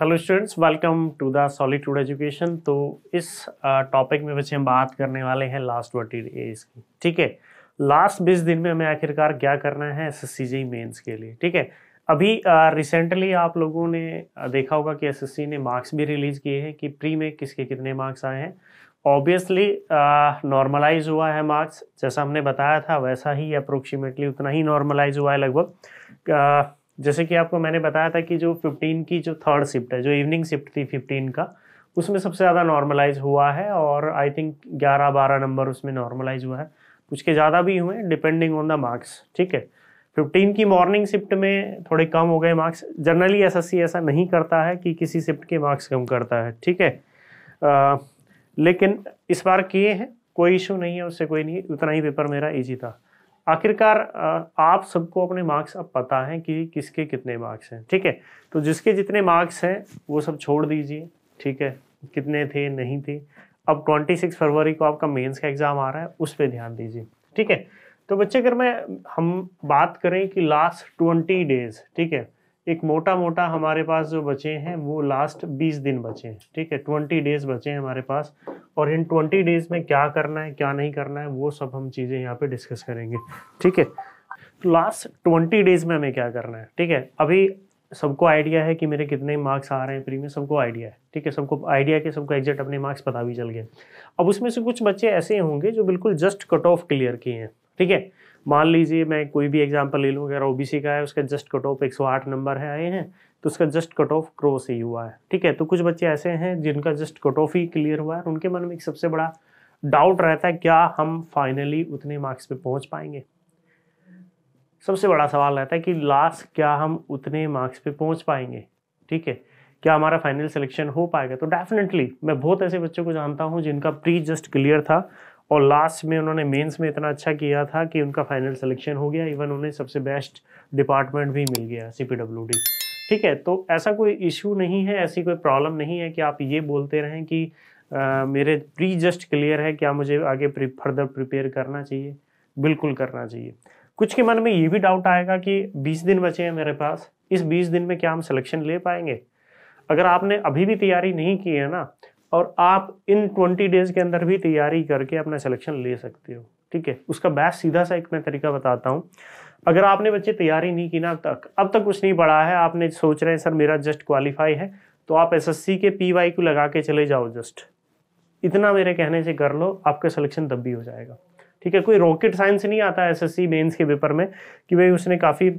hello students welcome to the solitude education तो इस topic में बच्चे हम बात करने वाले हैं लास्ट ट्वेंटी डेज की ठीक है लास्ट बीस दिन में हमें आखिरकार क्या करना है S S C G mains के लिए ठीक है अभी रिसेंटली आप लोगों ने देखा होगा कि एस एस सी ने मार्क्स भी रिलीज़ किए हैं कि प्री में किसके कितने मार्क्स आए हैं ऑब्वियसली नॉर्मलाइज हुआ है मार्क्स जैसा हमने बताया था वैसा ही अप्रोक्सीमेटली उतना ही नॉर्मलाइज हुआ है लगभग जैसे कि आपको मैंने बताया था कि जो फिफ्टीन की जो थर्ड शिफ्ट है जो इवनिंग शिफ्ट थी फिफ्टीन का उसमें सबसे ज़्यादा नॉर्मलाइज हुआ है और आई थिंक ग्यारह बारह नंबर उसमें नॉर्मलाइज हुआ है कुछ के ज़्यादा भी हुए डिपेंडिंग ऑन द मार्क्स ठीक है फिफ्टीन की मॉर्निंग शिफ्ट में थोड़े कम हो गए मार्क्स जनरली एस ऐसा नहीं करता है कि किसी शिफ्ट के मार्क्स कम करता है ठीक है लेकिन इस बार किए हैं कोई इशू नहीं है उससे कोई नहीं उतना ही पेपर मेरा ईजी था आखिरकार आप सबको अपने मार्क्स अब पता है कि किसके कितने मार्क्स हैं ठीक है तो जिसके जितने मार्क्स हैं वो सब छोड़ दीजिए ठीक है कितने थे नहीं थे अब 26 फरवरी को आपका मेंस का एग्ज़ाम आ रहा है उस पर ध्यान दीजिए ठीक है तो बच्चे अगर मैं हम बात करें कि लास्ट ट्वेंटी डेज ठीक है एक मोटा मोटा हमारे पास जो बचे हैं वो लास्ट बीस दिन बचे हैं ठीक है ट्वेंटी डेज बचे हैं हमारे पास और इन ट्वेंटी डेज में क्या करना है क्या नहीं करना है वो सब हम चीज़ें यहाँ पे डिस्कस करेंगे ठीक है तो लास्ट ट्वेंटी डेज में हमें क्या करना है ठीक है अभी सबको आइडिया है कि मेरे कितने मार्क्स आ रहे हैं प्री में सबको आइडिया है ठीक है सबको आइडिया के सबको एग्जैक्ट अपने मार्क्स पता भी चल गए अब उसमें से कुछ बच्चे ऐसे होंगे जो बिल्कुल जस्ट कट ऑफ क्लियर किए हैं ठीक है मान लीजिए मैं कोई भी एग्जाम्पल ले लूँ अगर ओ का है उसका जस्ट कट ऑफ एक नंबर है आए हैं तो उसका जस्ट कट ऑफ क्रॉस ही हुआ है ठीक है तो कुछ बच्चे ऐसे हैं जिनका जस्ट कट ऑफ ही क्लियर हुआ है उनके मन में एक सबसे बड़ा डाउट रहता है क्या हम फाइनली उतने मार्क्स पे पहुंच पाएंगे सबसे बड़ा सवाल रहता है कि लास्ट क्या हम उतने मार्क्स पे पहुंच पाएंगे ठीक है क्या हमारा फाइनल सिलेक्शन हो पाएगा तो डेफिनेटली मैं बहुत ऐसे बच्चों को जानता हूँ जिनका प्री जस्ट क्लियर था और लास्ट में उन्होंने मेंस में इतना अच्छा किया था कि उनका फाइनल सिलेक्शन हो गया इवन उन्हें सबसे बेस्ट डिपार्टमेंट भी मिल गया सी ठीक है तो ऐसा कोई इशू नहीं है ऐसी कोई प्रॉब्लम नहीं है कि आप ये बोलते रहें कि आ, मेरे प्री जस्ट क्लियर है क्या मुझे आगे फर्दर प्रिपेयर करना चाहिए बिल्कुल करना चाहिए कुछ के मन में ये भी डाउट आएगा कि 20 दिन बचे हैं मेरे पास इस 20 दिन में क्या हम सिलेक्शन ले पाएंगे अगर आपने अभी भी तैयारी नहीं की है ना और आप इन ट्वेंटी डेज के अंदर भी तैयारी करके अपना सिलेक्शन ले सकते हो ठीक है उसका बैच सीधा सा एक मैं तरीका बताता हूँ अगर आपने बच्चे तैयारी नहीं की ना अब तक अब तक कुछ नहीं पढ़ा है आपने सोच रहे हैं सर मेरा जस्ट क्वालिफाई है तो आप एसएससी के पीवाई को लगा के चले जाओ जस्ट इतना मेरे कहने से कर लो आपका सिलेक्शन तब भी हो जाएगा ठीक है कोई रॉकेट साइंस नहीं आता एस एस के पेपर में कि भाई उसने काफ़ी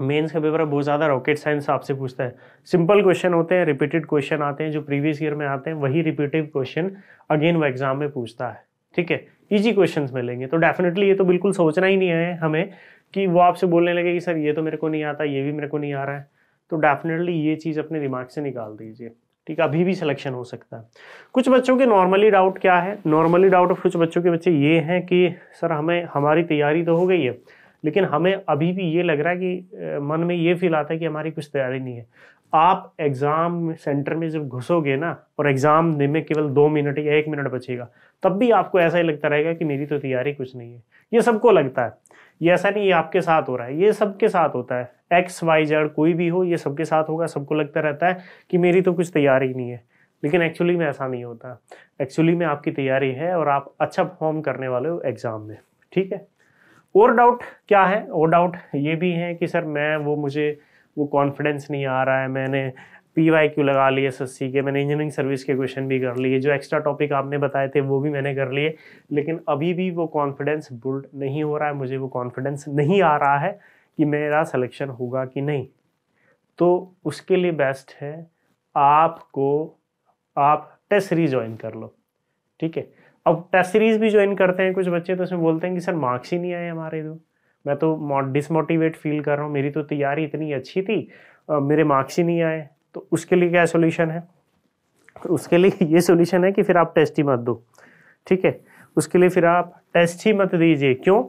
मेंस का पेपर बहुत ज़्यादा रॉकेट साइंस आपसे पूछता है सिंपल क्वेश्चन होते हैं रिपीटेड क्वेश्चन आते हैं जो प्रीवियस ईयर में आते हैं वही रिपीटेड क्वेश्चन अगेन वो एग्जाम में पूछता है ठीक है ईजी क्वेश्चन मिलेंगे तो डेफिनेटली ये तो बिल्कुल सोचना ही नहीं है हमें कि वो आपसे बोलने लगे कि सर ये तो मेरे को नहीं आता ये भी मेरे को नहीं आ रहा है तो डेफिनेटली ये चीज़ अपने दिमाग से निकाल दीजिए ठीक है अभी भी सिलेक्शन हो सकता है कुछ बच्चों के नॉर्मली डाउट क्या है नॉर्मली डाउट ऑफ कुछ बच्चों के बच्चे ये हैं कि सर हमें हमारी तैयारी तो हो गई है लेकिन हमें अभी भी ये लग रहा है कि मन में ये फील आता है कि हमारी कुछ तैयारी नहीं है आप एग्ज़ाम सेंटर में जब घुसोगे ना और एग्ज़ाम में केवल दो मिनट या एक मिनट बचेगा तब भी आपको ऐसा ही लगता रहेगा कि मेरी तो तैयारी कुछ नहीं है ये सबको लगता है ये ऐसा नहीं ये आपके साथ हो रहा है ये सबके साथ होता है एक्स वाई जेड कोई भी हो ये सबके साथ होगा सबको लगता रहता है कि मेरी तो कुछ तैयारी नहीं है लेकिन एक्चुअली में ऐसा नहीं होता एक्चुअली में आपकी तैयारी है और आप अच्छा परफॉर्म करने वाले हो एग्ज़ाम में ठीक है और डाउट क्या है और डाउट ये भी है कि सर मैं वो मुझे वो कॉन्फिडेंस नहीं आ रहा है मैंने पी वाई क्यू लगा लिए एस एस के मैंने इंजीनियरिंग सर्विस के क्वेश्चन भी कर लिए जो एक्स्ट्रा टॉपिक आपने बताए थे वो भी मैंने कर लिए लेकिन अभी भी वो कॉन्फिडेंस बिल्ड नहीं हो रहा है मुझे वो कॉन्फिडेंस नहीं आ रहा है कि मेरा सिलेक्शन होगा कि नहीं तो उसके लिए बेस्ट है आपको आप टेस्ट रीजॉइन कर लो ठीक है अब टेस्ट सीरीज़ भी ज्वाइन करते हैं कुछ बच्चे तो उसमें बोलते हैं कि सर मार्क्स ही नहीं आए हमारे तो मैं तो डिसमोटिवेट फील कर रहा हूँ मेरी तो तैयारी इतनी अच्छी थी मेरे मार्क्स ही नहीं आए तो उसके लिए क्या सोल्यूशन है तो उसके लिए ये सोल्यूशन है कि फिर आप टेस्ट ही मत दो ठीक है उसके लिए फिर आप टेस्ट ही मत दीजिए क्यों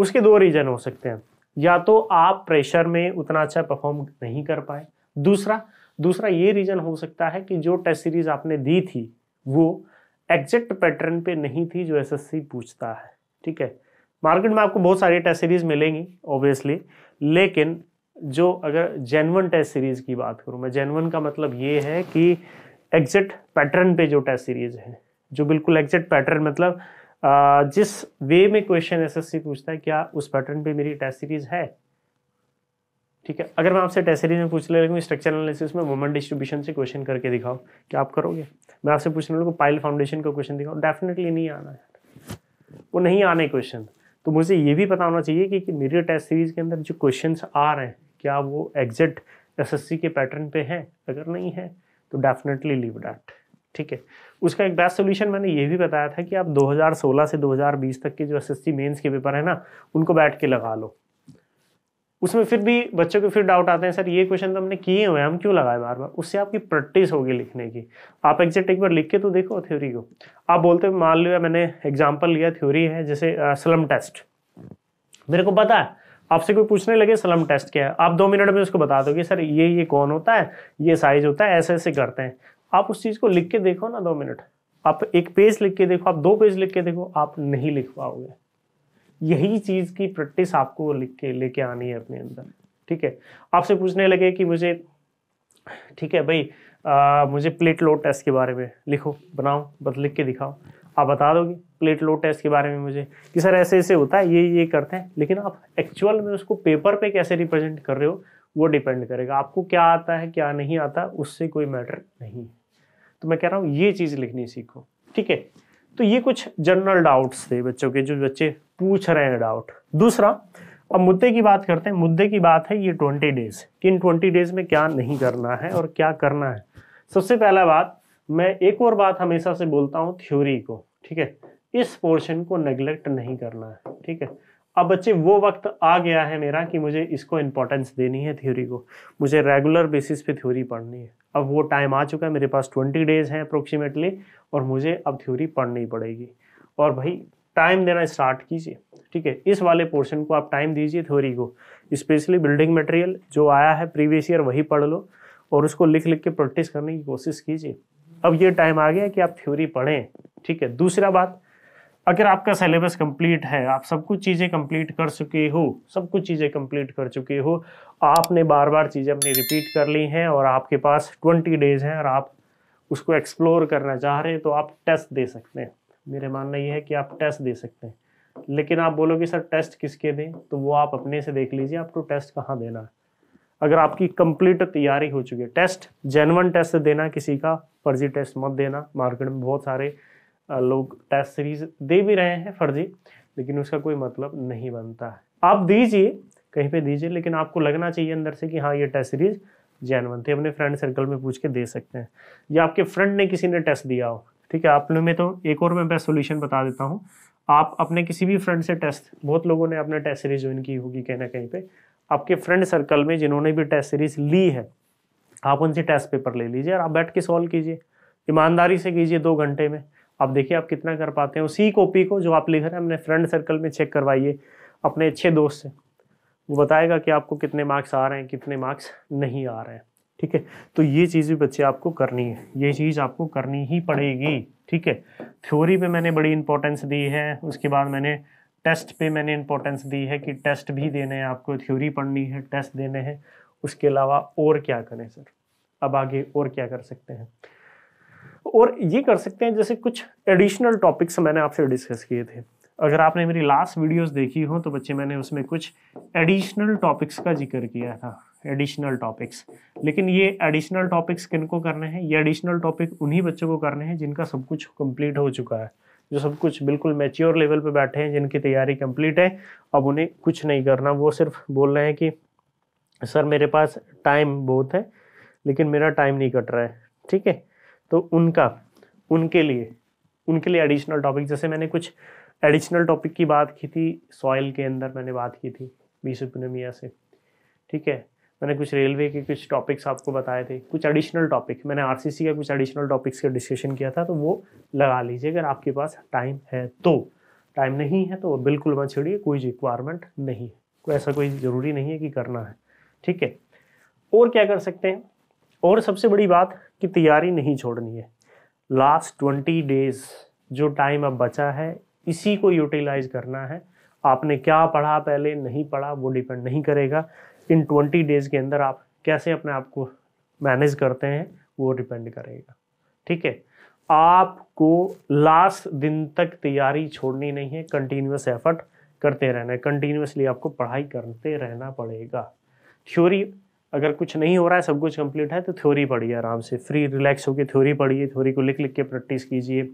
उसके दो रीज़न हो सकते हैं या तो आप प्रेशर में उतना अच्छा परफॉर्म नहीं कर पाए दूसरा दूसरा ये रीज़न हो सकता है कि जो टेस्ट सीरीज़ आपने दी थी वो एग्जैक्ट पैटर्न पे नहीं थी जो एसएससी पूछता है ठीक है मार्केट में आपको बहुत सारी टेस्ट सीरीज मिलेंगी ऑब्वियसली लेकिन जो अगर जेनवन टेस्ट सीरीज की बात करूँ मैं जेनवन का मतलब ये है कि एग्जैक्ट पैटर्न पे जो टेस्ट सीरीज है जो बिल्कुल एग्जैक्ट पैटर्न मतलब जिस वे में क्वेश्चन एसएससी पूछता है क्या उस पैटर्न पे मेरी टेस्ट सीरीज है ठीक है अगर मैं आपसे टेसरी में पूछने लगूँ स्ट्रक्चर एनालिसिस में वुमन डिस्ट्रीब्यूशन से क्वेश्चन करके दिखाओ क्या आप करोगे मैं आपसे पूछने लगूँ पाइल फाउंडेशन का क्वेश्चन दिखाओ डेफिनेटली नहीं आना यार वो नहीं आने क्वेश्चन तो मुझे ये भी पता होना चाहिए कि, कि मेरे टेस्ट सीरीज़ के अंदर जो क्वेश्चन आ रहे हैं क्या वो एग्जैक्ट एस के पैटर्न पे हैं अगर नहीं है तो डेफिनेटली लीव डैट ठीक है उसका एक बेस्ट सोल्यूशन मैंने ये भी बताया था कि आप 2016 से 2020 तक के जो एस एस मेंस के पेपर है ना उनको बैठ के लगा लो उसमें फिर भी बच्चों के फिर डाउट आते हैं सर ये क्वेश्चन तो हमने किए हुए हैं हम क्यों लगाए बार बार उससे आपकी प्रैक्टिस होगी लिखने की आप एग्जैक्ट एक बार लिख के तो देखो थ्योरी को आप बोलते हो मान लिया मैंने एग्जाम्पल लिया थ्योरी है जैसे स्लम टेस्ट मेरे को पता है आपसे कोई पूछने लगे स्लम टेस्ट क्या है आप दो मिनट में उसको बता दोगे सर ये ये कौन होता है ये साइज होता है ऐसे ऐसे करते हैं आप उस चीज़ को लिख के देखो ना दो मिनट आप एक पेज लिख के देखो आप दो पेज लिख के देखो आप नहीं लिख पाओगे यही चीज़ की प्रैक्टिस आपको लिख के लेके आनी है अपने अंदर ठीक है आपसे पूछने लगे कि मुझे ठीक है भाई आ, मुझे प्लेट लोड टेस्ट के बारे में लिखो बनाओ बस लिख के दिखाओ आप बता दोगे प्लेट लोड टेस्ट के बारे में मुझे कि सर ऐसे ऐसे होता है ये ये करते हैं लेकिन आप एक्चुअल में उसको पेपर पे कैसे रिप्रेजेंट कर रहे हो वो डिपेंड करेगा आपको क्या आता है क्या नहीं आता उससे कोई मैटर नहीं है तो मैं कह रहा हूँ ये चीज़ लिखनी सीखो ठीक है तो ये कुछ जनरल डाउट्स थे बच्चों के जो बच्चे पूछ रहे हैं डाउट दूसरा अब मुद्दे की बात करते हैं मुद्दे की बात है ये ट्वेंटी डेज कि इन ट्वेंटी डेज में क्या नहीं करना है और क्या करना है सबसे पहला बात मैं एक और बात हमेशा से बोलता हूँ थ्योरी को ठीक है इस पोर्शन को नेग्लेक्ट नहीं करना है ठीक है अब बच्चे वो वक्त आ गया है मेरा कि मुझे इसको इम्पोर्टेंस देनी है थ्योरी को मुझे रेगुलर बेसिस पे थ्योरी पढ़नी है अब वो टाइम आ चुका है मेरे पास ट्वेंटी डेज हैं अप्रोक्सीमेटली और मुझे अब थ्योरी पढ़नी पड़ेगी और भाई टाइम देना स्टार्ट कीजिए ठीक है इस वाले पोर्शन को आप टाइम दीजिए थ्योरी को स्पेशली बिल्डिंग मटेरियल जो आया है प्रीवियस ईयर वही पढ़ लो और उसको लिख लिख के प्रैक्टिस करने की कोशिश कीजिए अब ये टाइम आ गया कि आप थ्योरी पढ़ें ठीक है दूसरा बात अगर आपका सिलेबस कंप्लीट है आप सब कुछ चीज़ें कंप्लीट कर चुके हो सब कुछ चीज़ें कंप्लीट कर चुके हो आपने बार बार चीज़ें अपनी रिपीट कर ली हैं और आपके पास ट्वेंटी डेज हैं और आप उसको एक्सप्लोर करना चाह रहे हैं तो आप टेस्ट दे सकते हैं मेरा मानना ये है कि आप टेस्ट दे सकते हैं लेकिन आप बोलोगे सर टेस्ट किसके दें तो वो आप अपने से देख लीजिए आपको तो टेस्ट कहाँ देना है अगर आपकी कंप्लीट तैयारी हो चुकी है टेस्ट जेनवन टेस्ट देना किसी का फर्जी टेस्ट मत देना मार्केट में बहुत सारे लोग टेस्ट सीरीज दे भी रहे हैं फर्जी लेकिन उसका कोई मतलब नहीं बनता है आप दीजिए कहीं पे दीजिए लेकिन आपको लगना चाहिए अंदर से कि हाँ ये टेस्ट सीरीज जैनवन थी अपने फ्रेंड सर्कल में पूछ के दे सकते हैं या आपके फ्रेंड ने किसी ने टेस्ट दिया हो ठीक है आप में तो एक और मैं बेस्ट सोल्यूशन बता देता हूँ आप अपने किसी भी फ्रेंड से टेस्ट बहुत लोगों ने अपने टेस्ट सीरीज ज्वाइन की होगी कहीं ना कहीं पर आपके फ्रेंड सर्कल में जिन्होंने भी टेस्ट सीरीज ली है आप उनसे टेस्ट पेपर ले लीजिए और आप बैठ के सॉल्व कीजिए ईमानदारी से कीजिए दो घंटे में आप देखिए आप कितना कर पाते हैं उसी कॉपी को जो आप लिख रहे हैं अपने फ्रेंड सर्कल में चेक करवाइए अपने अच्छे दोस्त से वो बताएगा कि आपको कितने मार्क्स आ रहे हैं कितने मार्क्स नहीं आ रहे हैं ठीक है तो ये चीज़ भी बच्चे आपको करनी है ये चीज़ आपको करनी ही पड़ेगी ठीक है थ्योरी पे मैंने बड़ी इंपॉर्टेंस दी है उसके बाद मैंने टेस्ट पे मैंने इंपॉर्टेंस दी है कि टेस्ट भी देने हैं आपको थ्योरी पढ़नी है टेस्ट देने हैं उसके अलावा और क्या करें सर अब आगे और क्या कर सकते हैं और ये कर सकते हैं जैसे कुछ एडिशनल टॉपिक्स मैंने आपसे डिस्कस किए थे अगर आपने मेरी लास्ट वीडियोस देखी हो तो बच्चे मैंने उसमें कुछ एडिशनल टॉपिक्स का जिक्र किया था एडिशनल टॉपिक्स लेकिन ये एडिशनल टॉपिक्स किन को करने हैं ये एडिशनल टॉपिक उन्हीं बच्चों को करने हैं जिनका सब कुछ कंप्लीट हो चुका है जो सब कुछ बिल्कुल मेच्योर लेवल पर बैठे हैं जिनकी तैयारी कम्प्लीट है अब उन्हें कुछ नहीं करना वो सिर्फ बोल रहे हैं कि सर मेरे पास टाइम बहुत है लेकिन मेरा टाइम नहीं कट रहा है ठीक है तो उनका उनके लिए उनके लिए एडिशनल टॉपिक जैसे मैंने कुछ एडिशनल टॉपिक की बात की थी सॉइल के अंदर मैंने बात की थी बीसोपनमिया से ठीक है मैंने कुछ रेलवे के कुछ टॉपिक्स आपको बताए थे कुछ एडिशनल टॉपिक मैंने सी का कुछ एडिशनल टॉपिक्स का डिस्कशन किया था तो वो लगा लीजिए अगर आपके पास टाइम है तो टाइम नहीं है तो बिल्कुल मत छोड़िए कोई रिक्वायरमेंट नहीं है कोई ऐसा कोई ज़रूरी नहीं है कि करना है ठीक है और क्या कर सकते हैं और सबसे बड़ी बात कि तैयारी नहीं छोड़नी है लास्ट ट्वेंटी डेज जो टाइम अब बचा है इसी को यूटिलाइज करना है आपने क्या पढ़ा पहले नहीं पढ़ा वो डिपेंड नहीं करेगा इन ट्वेंटी डेज के अंदर आप कैसे अपने आप को मैनेज करते हैं वो डिपेंड करेगा ठीक है आपको लास्ट दिन तक तैयारी छोड़नी नहीं है कंटिन्यूस एफर्ट करते रहना है कंटिन्यूसली आपको पढ़ाई करते रहना पड़ेगा थ्योरी अगर कुछ नहीं हो रहा है सब कुछ कंप्लीट है तो थ्योरी पढ़िए आराम से फ्री रिलैक्स होकर थ्योरी पढ़िए थ्योरी को लिख लिख के प्रैक्टिस कीजिए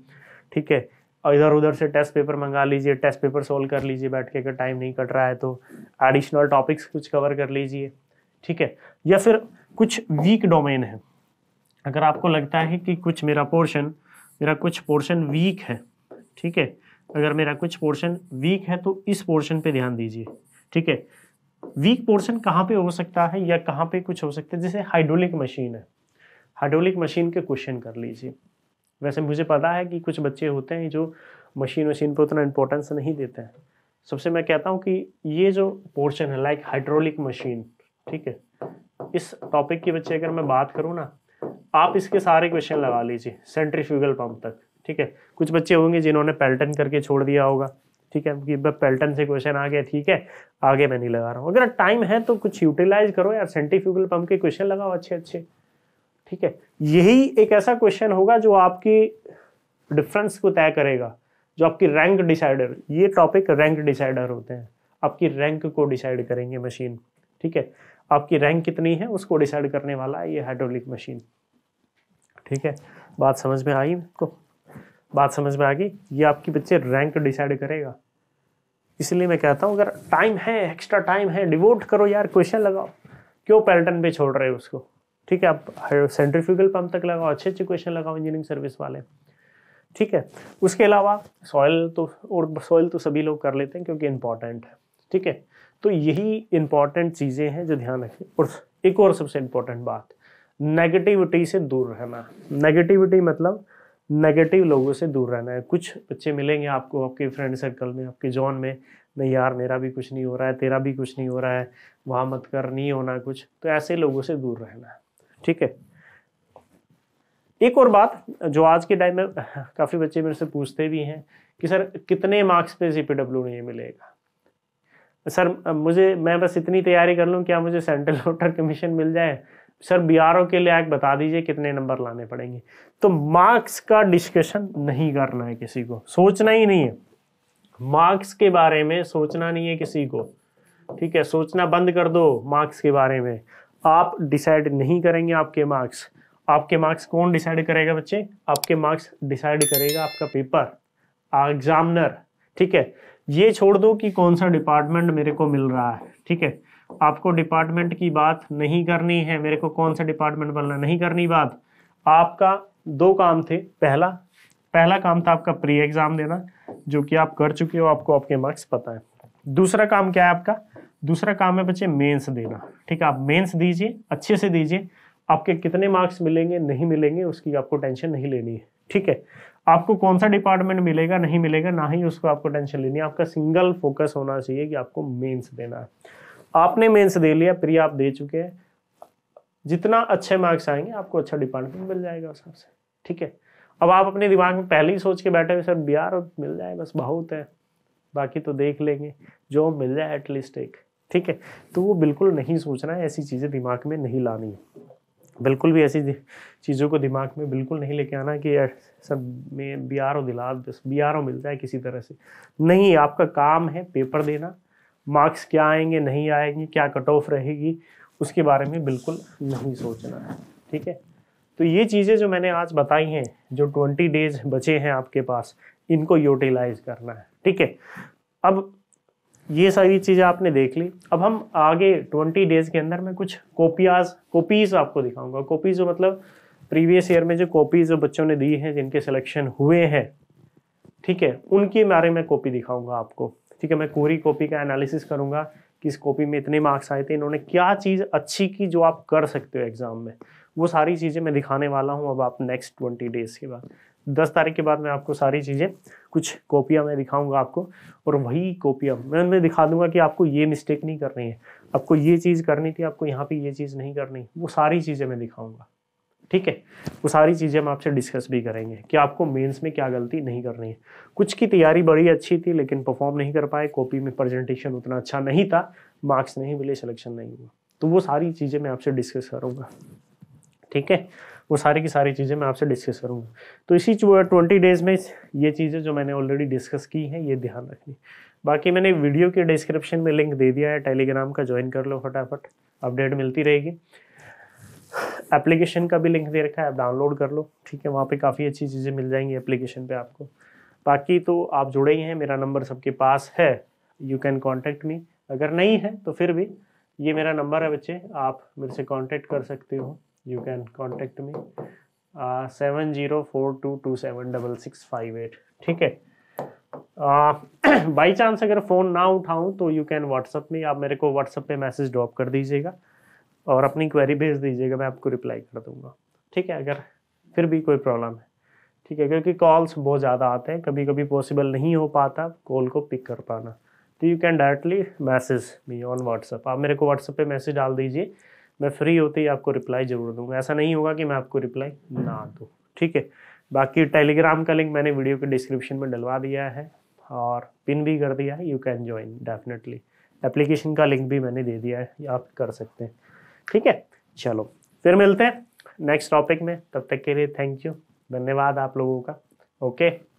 ठीक है और इधर उधर से टेस्ट पेपर मंगा लीजिए टेस्ट पेपर सोल्व कर लीजिए बैठ के अगर टाइम नहीं कट रहा है तो एडिशनल टॉपिक्स कुछ कवर कर लीजिए ठीक है या फिर कुछ वीक डोमेन है अगर आपको लगता है कि कुछ मेरा पोर्शन मेरा कुछ पोर्शन वीक है ठीक है अगर मेरा कुछ पोर्शन वीक है तो इस पोर्शन पे ध्यान दीजिए ठीक है वीक पोर्शन कहाँ पे हो सकता है या कहाँ पे कुछ हो सकता है जैसे हाइड्रोलिक मशीन है हाइड्रोलिक मशीन के क्वेश्चन कर लीजिए वैसे मुझे पता है कि कुछ बच्चे होते हैं जो मशीन मशीन पर उतना इम्पोर्टेंस नहीं देते हैं सबसे मैं कहता हूँ कि ये जो पोर्शन है लाइक हाइड्रोलिक मशीन ठीक है इस टॉपिक की बच्चे अगर मैं बात करूँ ना आप इसके सारे क्वेश्चन लगा लीजिए सेंट्रीफ्यूगल पंप तक ठीक है कुछ बच्चे होंगे जिन्होंने पेल्टन करके छोड़ दिया होगा ठीक है पेल्टन से क्वेश्चन आ गया ठीक है आगे मैं नहीं लगा रहा हूँ अगर टाइम है तो कुछ यूटिलाइज करो यार सेंटिफ्यूगल पंप के क्वेश्चन लगाओ अच्छे अच्छे ठीक है यही एक ऐसा क्वेश्चन होगा जो आपकी डिफरेंस को तय करेगा जो आपकी रैंक डिसाइडर ये टॉपिक रैंक डिसाइडर होते हैं आपकी रैंक को डिसाइड करेंगे मशीन ठीक है आपकी रैंक कितनी है उसको डिसाइड करने वाला है ये हाइड्रोलिक मशीन ठीक है बात समझ में आई आपको बात समझ में आ गई ये आपके बच्चे रैंक डिसाइड करेगा इसलिए मैं कहता हूँ अगर टाइम है एक्स्ट्रा टाइम है डिवोट करो यार क्वेश्चन लगाओ क्यों पैटर्न पे छोड़ रहे हो उसको ठीक है आप सेंट्रीफ्यूगल पंप तक लगाओ अच्छे अच्छे क्वेश्चन लगाओ इंजीनियरिंग सर्विस वाले ठीक है उसके अलावा सॉयल तो और सॉयल तो सभी लोग कर लेते हैं क्योंकि इम्पॉर्टेंट है ठीक है तो यही इंपॉर्टेंट चीज़ें हैं जो ध्यान रखें और एक और सबसे इंपॉर्टेंट बात नेगेटिविटी से दूर रहना नेगेटिविटी मतलब नेगेटिव लोगों से दूर रहना है कुछ बच्चे मिलेंगे आपको आपके फ्रेंड सर्कल में आपके जॉन में नहीं यार मेरा भी कुछ नहीं हो रहा है तेरा भी कुछ नहीं हो रहा है वहाँ मत कर नहीं होना कुछ तो ऐसे लोगों से दूर रहना है ठीक है एक और बात जो आज के टाइम में काफ़ी बच्चे मेरे से पूछते भी हैं कि सर कितने मार्क्स पे सी नहीं मिलेगा सर मुझे मैं बस इतनी तैयारी कर लूँ क्या मुझे सेंट्रल वोटर कमीशन मिल जाए सर बीआरओ के लिए बता दीजिए कितने नंबर लाने पड़ेंगे तो मार्क्स का डिस्कशन नहीं करना है किसी को सोचना ही नहीं है मार्क्स के बारे में सोचना नहीं है किसी को ठीक है सोचना बंद कर दो मार्क्स के बारे में आप डिसाइड नहीं करेंगे आपके मार्क्स आपके मार्क्स कौन डिसाइड करेगा बच्चे आपके मार्क्स डिसाइड करेगा आपका पेपर एग्जामिनर ठीक है ये छोड़ दो कि कौन सा डिपार्टमेंट मेरे को मिल रहा है ठीक है आपको डिपार्टमेंट की बात नहीं करनी है मेरे को कौन सा डिपार्टमेंट बनना नहीं करनी बात आपका दो काम थे पहला पहला काम था आपका प्री एग्ज़ाम देना जो कि आप कर चुके हो आपको आपके मार्क्स पता है दूसरा काम क्या है आपका दूसरा काम है बच्चे मेंस देना ठीक है आप मेंस दीजिए अच्छे से दीजिए आपके कितने मार्क्स मिलेंगे नहीं मिलेंगे उसकी आपको टेंशन नहीं लेनी है ठीक है आपको कौन सा डिपार्टमेंट मिलेगा नहीं मिलेगा ना ही उसको आपको टेंशन लेनी है आपका सिंगल फोकस होना चाहिए कि आपको मेंस देना है आपने मेंस दे लिया प्रिया आप दे चुके हैं जितना अच्छे मार्क्स आएंगे आपको अच्छा डिपार्टमेंट मिल जाएगा उस हिसाब से ठीक है अब आप अपने दिमाग में पहले ही सोच के बैठे हुए सर बिहार मिल जाए बस बहुत है बाकी तो देख लेंगे जो मिल जाए एटलीस्ट एक ठीक है तो वो बिल्कुल नहीं सोचना है ऐसी चीज़ें दिमाग में नहीं लानी है बिल्कुल भी ऐसी चीज़ों को दिमाग में बिल्कुल नहीं लेके आना कि यार सर मैं बी आर ओ दिला बी आर ओ मिल जाए किसी तरह से नहीं आपका काम है पेपर देना मार्क्स क्या आएंगे नहीं आएंगे क्या कट ऑफ रहेगी उसके बारे में बिल्कुल नहीं सोचना है ठीक है तो ये चीज़ें जो मैंने आज बताई हैं जो ट्वेंटी डेज बचे हैं आपके पास इनको यूटिलाइज करना है ठीक है अब ये सारी चीज़ें आपने देख ली अब हम आगे ट्वेंटी डेज के अंदर मैं कुछ कॉपियाज कॉपीज़ आपको दिखाऊंगा कॉपीज़ मतलब प्रीवियस ईयर में जो कॉपीज़ बच्चों ने दी हैं जिनके सिलेक्शन हुए हैं ठीक है उनके बारे में कॉपी दिखाऊंगा आपको ठीक है मैं कोरी कॉपी का एनालिसिस करूंगा कि इस कॉपी में इतने मार्क्स आए थे इन्होंने क्या चीज़ अच्छी की जो आप कर सकते हो एग्ज़ाम में वो सारी चीज़ें मैं दिखाने वाला हूँ अब आप नेक्स्ट ट्वेंटी डेज़ के बाद दस तारीख के बाद मैं आपको सारी चीज़ें कुछ कॉपियाँ मैं दिखाऊंगा आपको और वही कॉपियाँ मैं उनमें दिखा दूंगा कि आपको ये मिस्टेक नहीं करनी है आपको ये चीज़ करनी थी आपको यहाँ पे ये चीज़ नहीं करनी वो सारी चीज़ें मैं दिखाऊंगा ठीक है वो सारी चीज़ें हम आपसे डिस्कस भी करेंगे कि आपको मेंस में क्या गलती नहीं करनी है कुछ की तैयारी बड़ी अच्छी थी लेकिन परफॉर्म नहीं कर पाए कॉपी में प्रेजेंटेशन उतना अच्छा नहीं था मार्क्स नहीं मिले सिलेक्शन नहीं हुआ तो वो सारी चीज़ें मैं आपसे डिस्कस करूँगा ठीक है वो सारी की सारी चीज़ें मैं आपसे डिस्कस करूँगा तो इसी ट्वेंटी डेज़ में ये चीज़ें जो मैंने ऑलरेडी डिस्कस की हैं ये ध्यान रखनी बाकी मैंने वीडियो के डिस्क्रिप्शन में लिंक दे दिया है टेलीग्राम का ज्वाइन कर लो फटाफट अपडेट मिलती रहेगी एप्लीकेशन का भी लिंक दे रखा है आप डाउनलोड कर लो ठीक है वहाँ पे काफ़ी अच्छी चीज़ें मिल जाएंगी एप्लीकेशन पे आपको बाकी तो आप जुड़े ही हैं मेरा नंबर सबके पास है यू कैन कॉन्टैक्ट मी अगर नहीं है तो फिर भी ये मेरा नंबर है बच्चे आप मेरे से कॉन्टैक्ट कर सकते हो you can contact me seven zero four two two seven double six five eight ठीक है बाई चांस अगर फ़ोन ना उठाऊँ तो यू कैन व्हाट्सअप में आप मेरे को व्हाट्सअप पे मैसेज ड्रॉप कर दीजिएगा और अपनी क्वेरी भेज दीजिएगा मैं आपको रिप्लाई कर दूंगा ठीक है अगर फिर भी कोई प्रॉब्लम है ठीक है क्योंकि कॉल्स बहुत ज़्यादा आते हैं कभी कभी पॉसिबल नहीं हो पाता कॉल को पिक कर पाना तो you can directly message me on WhatsApp आप मेरे को व्हाट्सअप पे मैसेज डाल दीजिए मैं फ्री होते ही आपको रिप्लाई ज़रूर दूंगा ऐसा नहीं होगा कि मैं आपको रिप्लाई ना दूँ ठीक है बाकी टेलीग्राम का लिंक मैंने वीडियो के डिस्क्रिप्शन में डलवा दिया है और पिन भी कर दिया है you can join definitely application का लिंक भी मैंने दे दिया है आप कर सकते हैं ठीक है चलो फिर मिलते हैं नेक्स्ट टॉपिक में तब तक के लिए थैंक यू धन्यवाद आप लोगों का ओके